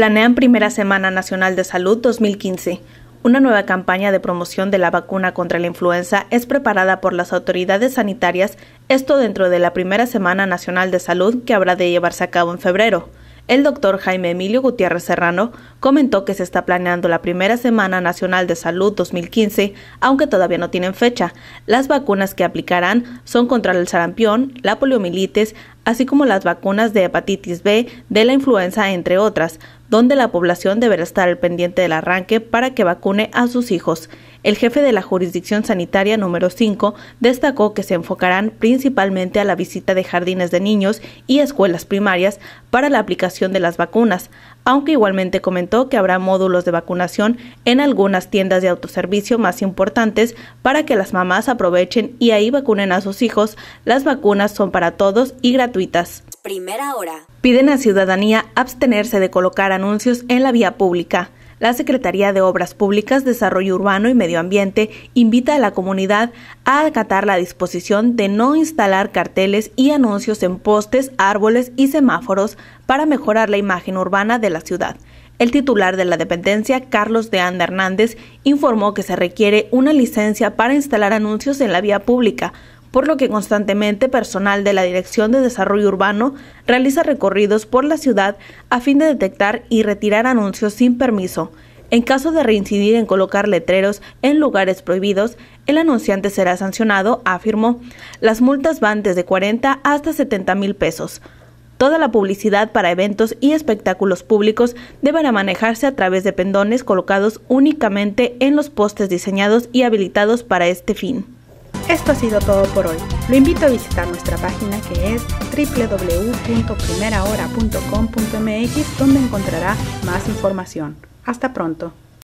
Planean Primera Semana Nacional de Salud 2015. Una nueva campaña de promoción de la vacuna contra la influenza es preparada por las autoridades sanitarias, esto dentro de la Primera Semana Nacional de Salud que habrá de llevarse a cabo en febrero. El doctor Jaime Emilio Gutiérrez Serrano comentó que se está planeando la primera Semana Nacional de Salud 2015, aunque todavía no tienen fecha. Las vacunas que aplicarán son contra el sarampión, la poliomielitis, así como las vacunas de hepatitis B, de la influenza, entre otras, donde la población deberá estar al pendiente del arranque para que vacune a sus hijos. El jefe de la jurisdicción sanitaria número 5 destacó que se enfocarán principalmente a la visita de jardines de niños y escuelas primarias para la aplicación de las vacunas, aunque igualmente comentó que habrá módulos de vacunación en algunas tiendas de autoservicio más importantes para que las mamás aprovechen y ahí vacunen a sus hijos. Las vacunas son para todos y gratuitas. Primera hora. Piden a ciudadanía abstenerse de colocar anuncios en la vía pública. La Secretaría de Obras Públicas, Desarrollo Urbano y Medio Ambiente invita a la comunidad a acatar la disposición de no instalar carteles y anuncios en postes, árboles y semáforos para mejorar la imagen urbana de la ciudad. El titular de la dependencia, Carlos de Anda Hernández, informó que se requiere una licencia para instalar anuncios en la vía pública, por lo que constantemente personal de la Dirección de Desarrollo Urbano realiza recorridos por la ciudad a fin de detectar y retirar anuncios sin permiso. En caso de reincidir en colocar letreros en lugares prohibidos, el anunciante será sancionado, afirmó. Las multas van desde 40 hasta 70 mil pesos. Toda la publicidad para eventos y espectáculos públicos deberá manejarse a través de pendones colocados únicamente en los postes diseñados y habilitados para este fin. Esto ha sido todo por hoy. Lo invito a visitar nuestra página que es www.primerahora.com.mx donde encontrará más información. Hasta pronto.